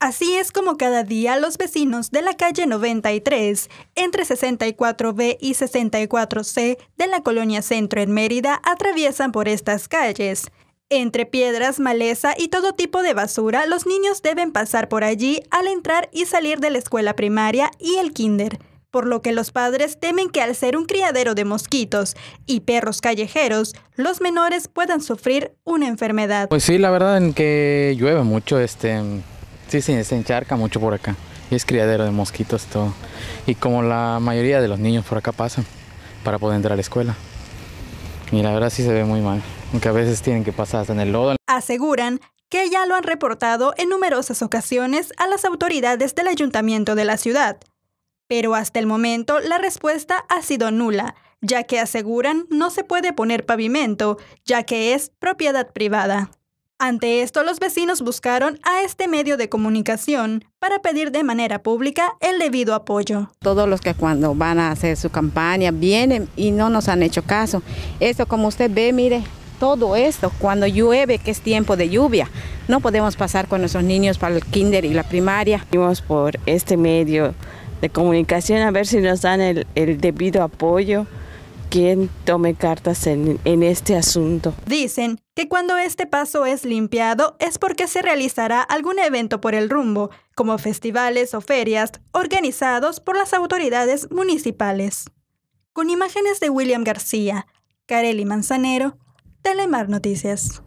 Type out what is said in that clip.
Así es como cada día los vecinos de la calle 93, entre 64B y 64C de la colonia Centro en Mérida, atraviesan por estas calles. Entre piedras, maleza y todo tipo de basura, los niños deben pasar por allí al entrar y salir de la escuela primaria y el kinder, por lo que los padres temen que al ser un criadero de mosquitos y perros callejeros, los menores puedan sufrir una enfermedad. Pues sí, la verdad en que llueve mucho este Sí, sí, se encharca mucho por acá. Y es criadero de mosquitos todo. Y como la mayoría de los niños por acá pasan para poder entrar a la escuela. Y la verdad sí se ve muy mal, aunque a veces tienen que pasar hasta en el lodo. Aseguran que ya lo han reportado en numerosas ocasiones a las autoridades del ayuntamiento de la ciudad. Pero hasta el momento la respuesta ha sido nula, ya que aseguran no se puede poner pavimento, ya que es propiedad privada. Ante esto, los vecinos buscaron a este medio de comunicación para pedir de manera pública el debido apoyo. Todos los que cuando van a hacer su campaña vienen y no nos han hecho caso. Esto como usted ve, mire, todo esto, cuando llueve, que es tiempo de lluvia, no podemos pasar con nuestros niños para el kinder y la primaria. Vimos por este medio de comunicación a ver si nos dan el, el debido apoyo quien tome cartas en, este asunto. Dicen que cuando este paso es limpiado es porque se realizará algún evento por el rumbo, como festivales o ferias organizados por las autoridades municipales. Con imágenes de William García, Kareli Manzanero, Telemar Noticias.